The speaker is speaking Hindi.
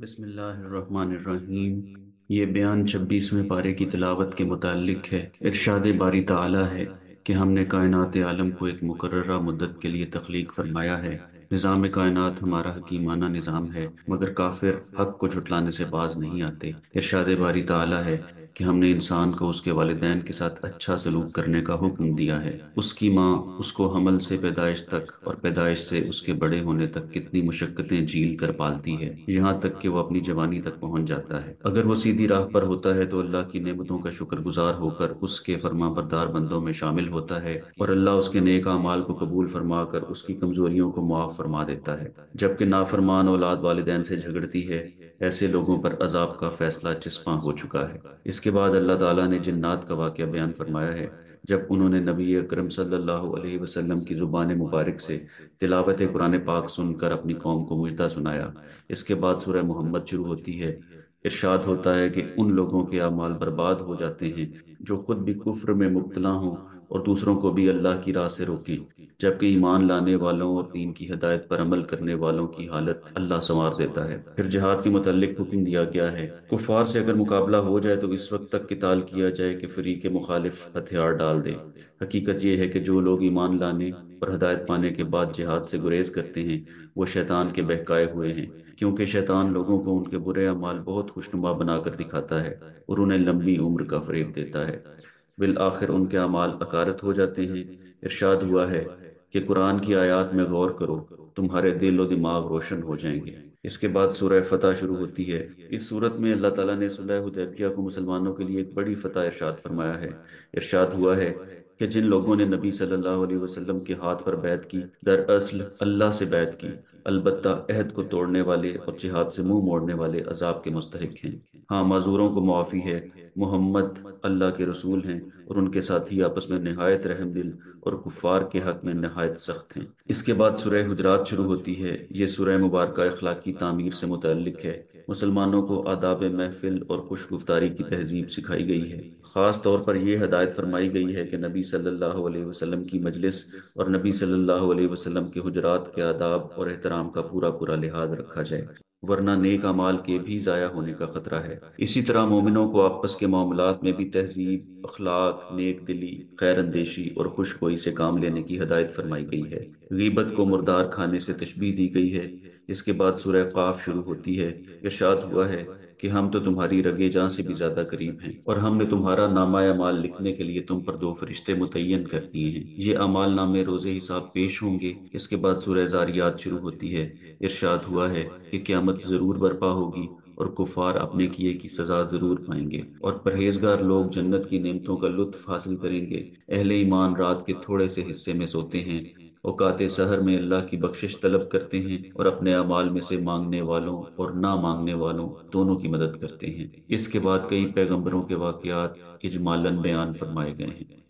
बसमीम ये बयान छब्बीसवें पारे की तलावत के मुतालिक है इर्शाद बारी ताला है कि हमने कायनात आलम को एक मुकर्रा मुद्दत के लिए तख्लीक फरमाया है निज़ाम कायनात हमारा हकीमाना निज़ाम है मगर काफिर हक को जुटलाने से बाज नहीं आते इर्शाद बारी ताला है कि हमने इंसान को उसके वालदेन के साथ अच्छा सलूक करने का हुक्म दिया है उसकी माँ उसको हमल से पैदाइश तक और पैदाइश से उसके बड़े होने तक कितनी मुशक्क़तें झील कर पालती है यहाँ तक कि वो अपनी जवानी तक पहुँच जाता है अगर वो सीधी राह पर होता है तो अल्लाह की नेमतों का शुक्रगुजार होकर उसके फरमा बरदार बंदों में शामिल होता है और अल्लाह उसके नेक अमाल को कबूल फरमा कर उसकी कमजोरियों को मुआफ़ फरमा देता है जबकि नाफरमान औलाद वालदेन से झगड़ती है ऐसे लोगों पर अजाब का फैसला चस्पा हो चुका है इसके इसके बाद अल्लाह ताला ने जन्नात का वाक्य बयान फरमाया है जब उन्होंने नबी अकरम सल्लल्लाहु अलैहि वसल्लम की ज़ुबान मुबारक से तिलावत कुरान पाक सुनकर अपनी कौम को मुजदा सुनाया इसके बाद सूरह मोहम्मद शुरू होती है इर्शाद होता है कि उन लोगों के अमाल बर्बाद हो जाते हैं जो खुद भी कुफ्र में मुबतला हों और दूसरों को भी अल्लाह की राह से रोकी जबकि ईमान लाने वालों और दीन की हदायत पर अमल करने वालों की हालत अल्लाह संवार देता है फिर जहाद के मतलब हुक्म दिया गया है कुफार से अगर मुकाबला हो जाए तो इस वक्त तक किताल किया जाए कि फ्री के मुखालिफ हथियार डाल दें हकीकत यह है कि जो लोग ईमान लाने और हदायत पाने के बाद जिहाद से गुरेज करते हैं वो शैतान के बहकाए हुए हैं क्योंकि शैतान लोगों को उनके बुरे अमाल बहुत खुशनुमा बनाकर दिखाता है और उन्हें लंबी उम्र का फरेब देता है बिल आखिर उनके अमाल अकारत हो जाते हैं इरशाद हुआ है कि कुरान की आयत में गौर करो तुम्हारे दिल और दिमाग रोशन हो जाएंगे इसके बाद सूरह फतह शुरू होती है इस सूरत में अल्लाह ताला ने सुलहदैबिया को मुसलमानों के लिए एक बड़ी फतह इरशाद फरमाया है इरशाद हुआ है कि जिन लोगों ने नबी सल्लल्लाहु अलैहि वसल्लम के हाथ पर बैत की दरअसल अल्लाह से बैत की अलबत्ता अहद को तोड़ने वाले और जिहाद से मुंह मोड़ने वाले अजाब के मुस्तक हैं हाँ मज़ूरों को मुआफ़ी है मोहम्मद अल्लाह के रसूल हैं और उनके साथी आपस में नहायत रहम दिल और कुफार के हक में नहायत सख्त हैं इसके बाद सुरह हजरात शुरू होती है ये सुरह मुबारक अखलाकी तमीर से मुतल है मुसलमानों को आदाब महफिल और खुश गुफ्तारी की तहजीब सिखाई गई है ख़ास तौर पर यह हदायत फरमाई गई है कि नबी सल्लल्लाहु अलैहि वसल्लम की मजलिस और नबी सल्लल्लाहु अलैहि वसल्लम के हजरात के आदाब और एहतराम का पूरा पूरा लिहाज रखा जाए वरना नेक अमाल के भी ज़ाया होने का ख़तरा है इसी तरह मोमिनों को आपस के मामला में भी तहजीब अखलाक नेक दिली खैर अंदेशी और खुशगोई से काम लेने की हदायत फरमाई गई है गीबत को मुर्दार खाने से तशबी दी गई है इसके बाद सूर्य काफ शुरू होती है इर्शाद हुआ है कि हम तो तुम्हारी रगे जहाँ से भी ज्यादा करीब हैं और हमने तुम्हारा नामा माल लिखने के लिए तुम पर दो फरिश्ते मुतन कर दिए हैं ये अमाल नामे रोजे हिसाब पेश होंगे इसके बाद सूर्य जारियात शुरू होती है इर्शाद हुआ है कि क्यामत जरूर बर्पा होगी और कुफार अपने किए की सजा जरूर पाएंगे और परहेजगार लोग जन्नत की नियमतों का लुत्फ हासिल करेंगे अहले ईमान रात के थोड़े से हिस्से में सोते हैं औकात सहर में अल्लाह की बख्शिश तलब करते हैं और अपने अमाल में से मांगने वालों और ना मांगने वालों दोनों की मदद करते हैं इसके बाद कई पैगम्बरों के वाकत इजमालन बयान फरमाए गए हैं